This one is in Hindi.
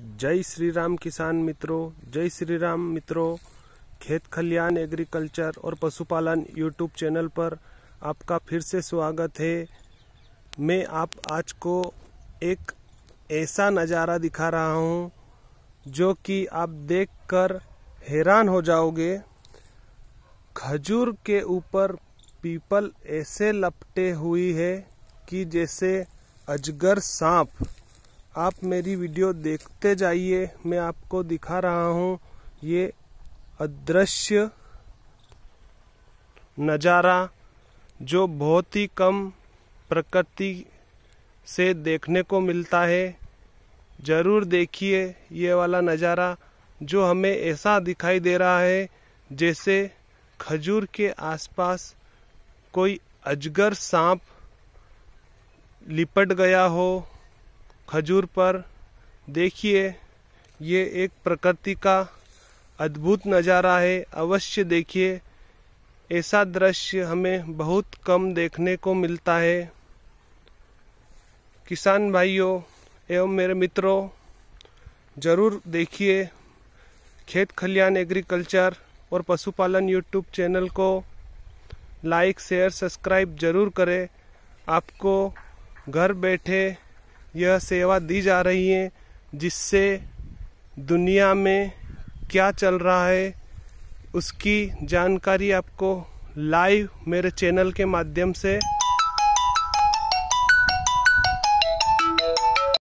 जय श्री राम किसान मित्रों जय श्री राम मित्रों खेत खलियान एग्रीकल्चर और पशुपालन यूट्यूब चैनल पर आपका फिर से स्वागत है मैं आप आज को एक ऐसा नज़ारा दिखा रहा हूँ जो कि आप देखकर हैरान हो जाओगे खजूर के ऊपर पीपल ऐसे लपटे हुई है कि जैसे अजगर सांप आप मेरी वीडियो देखते जाइए मैं आपको दिखा रहा हूँ ये अदृश्य नज़ारा जो बहुत ही कम प्रकृति से देखने को मिलता है ज़रूर देखिए ये वाला नज़ारा जो हमें ऐसा दिखाई दे रहा है जैसे खजूर के आसपास कोई अजगर सांप लिपट गया हो खजूर पर देखिए ये एक प्रकृति का अद्भुत नज़ारा है अवश्य देखिए ऐसा दृश्य हमें बहुत कम देखने को मिलता है किसान भाइयों एवं मेरे मित्रों ज़रूर देखिए खेत खलियान एग्रीकल्चर और पशुपालन यूट्यूब चैनल को लाइक शेयर सब्सक्राइब ज़रूर करें आपको घर बैठे यह सेवा दी जा रही है जिससे दुनिया में क्या चल रहा है उसकी जानकारी आपको लाइव मेरे चैनल के माध्यम से